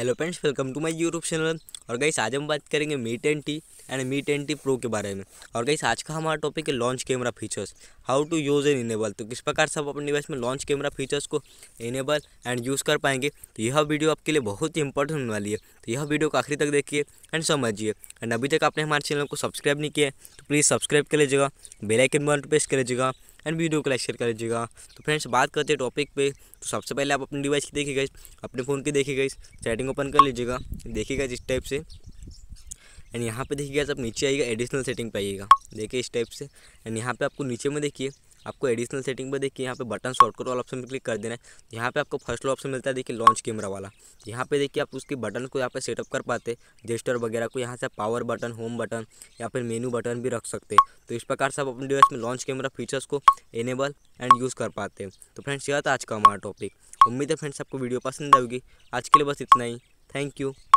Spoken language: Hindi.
hello friends welcome to my YouTube channel और गई आज हम बात करेंगे Mi twenty T and Mi twenty T pro के बारे में और गई आज का हमारा टॉपिक है launch camera features how to use and enable तो किस प्रकार से आप अपने डिवाइस में लॉन्च कैमरा फीचर्स को इनेबल एंड यूज़ कर पाएंगे तो यह वीडियो आपके लिए बहुत ही इंपॉर्टेंट होने वाली है तो यह वीडियो को आखिरी तक देखिए एंड समझिए एंड अभी तक आपने हमारे चैनल को सब्सक्राइब नहीं किया है तो प्लीज़ सब्सक्राइब कर लीजिएगा बेलाइकन बटन प्रेस कर लीजिएगा एंड वीडियो को लाइक शेयर कर दीजिएगा तो फ्रेंड्स बात करते हैं टॉपिक पे तो सबसे पहले आप अपनी डिवाइस की देखिए गई अपने फ़ोन की देखी गई सेटिंग ओपन कर लीजिएगा देखिएगा जिस टाइप से एंड यहाँ पे देखिएगा आप नीचे आइएगा एडिशनल सेटिंग पे आइएगा देखिए इस टाइप से एंड यहाँ पे आपको नीचे में देखिए आपको एडिशनल सेटिंग पर देखिए यहाँ पे बटन शॉर्टकट वाला ऑप्शन पर क्लिक कर देना है यहाँ पे आपको फर्स्ट ऑप्शन मिलता है देखिए लॉन्च कैमरा वाला यहाँ पे देखिए आप उसके बटन को यहाँ पे सेटअप कर पाते जेस्टर वगैरह को यहाँ से पावर बटन होम बटन या फिर मेनू बटन भी रख सकते तो इस प्रकार से आप अपने डिवाइस में लॉन्च कैमरा फीचर्स को एनेबल एंड यूज़ कर पाते हैं तो फ्रेंड्स यह था आज का हमारा टॉपिक उम्मीद है फ्रेंड्स आपको वीडियो पसंद आएगी आज के लिए बस इतना ही थैंक यू